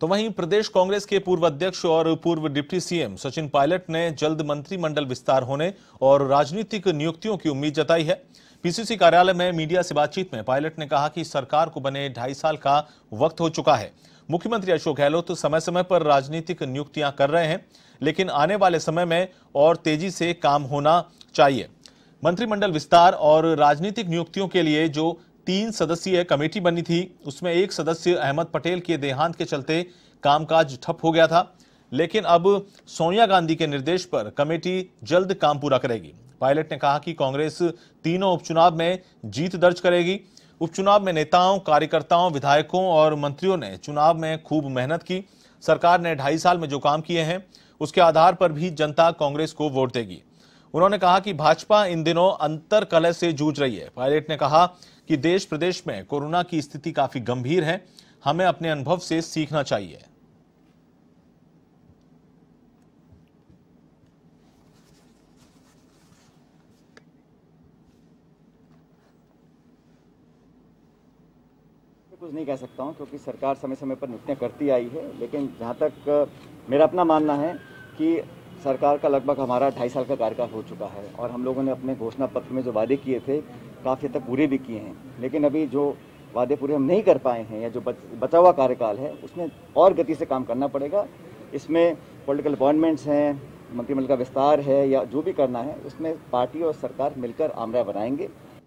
तो वहीं प्रदेश कांग्रेस के पूर्व अध्यक्ष और पूर्व डिप्टी सीएम सचिन पायलट ने जल्द मंत्रिमंडल विस्तार होने और राजनीतिक नियुक्तियों की उम्मीद जताई है पीसीसी कार्यालय में मीडिया से बातचीत में पायलट ने कहा कि सरकार को बने ढाई साल का वक्त हो चुका है मुख्यमंत्री अशोक गहलोत तो समय समय पर राजनीतिक नियुक्तियां कर रहे हैं लेकिन आने वाले समय में और तेजी से काम होना चाहिए मंत्रिमंडल विस्तार और राजनीतिक नियुक्तियों के लिए जो तीन सदस्यीय कमेटी बनी थी उसमें एक सदस्य अहमद पटेल के देहांत के चलते कामकाज ठप हो गया था लेकिन अब सोनिया गांधी के निर्देश पर कमेटी जल्द काम पूरा करेगी पायलट ने कहा कि कांग्रेस तीनों उपचुनाव में जीत दर्ज करेगी उपचुनाव में नेताओं कार्यकर्ताओं विधायकों और मंत्रियों ने चुनाव में खूब मेहनत की सरकार ने ढाई साल में जो काम किए हैं उसके आधार पर भी जनता कांग्रेस को वोट देगी उन्होंने कहा कि भाजपा इन दिनों अंतर कलह से जूझ रही है पायलट ने कहा कि देश प्रदेश में कोरोना की स्थिति काफी गंभीर है हमें अपने अनुभव से सीखना चाहिए कुछ नहीं कह सकता हूं क्योंकि सरकार समय समय पर नियुक्तियाँ करती आई है लेकिन जहां तक मेरा अपना मानना है कि सरकार का लगभग हमारा ढाई साल का कार्यकाल हो चुका है और हम लोगों ने अपने घोषणा पत्र में जो वादे किए थे काफ़ी हद तक पूरे भी किए हैं लेकिन अभी जो वादे पूरे हम नहीं कर पाए हैं या जो बचा हुआ कार्यकाल है उसमें और गति से काम करना पड़ेगा इसमें पॉलिटिकल अपॉइंटमेंट्स हैं मंत्रिमंडल का विस्तार है या जो भी करना है उसमें पार्टी और सरकार मिलकर आमरा बनाएंगे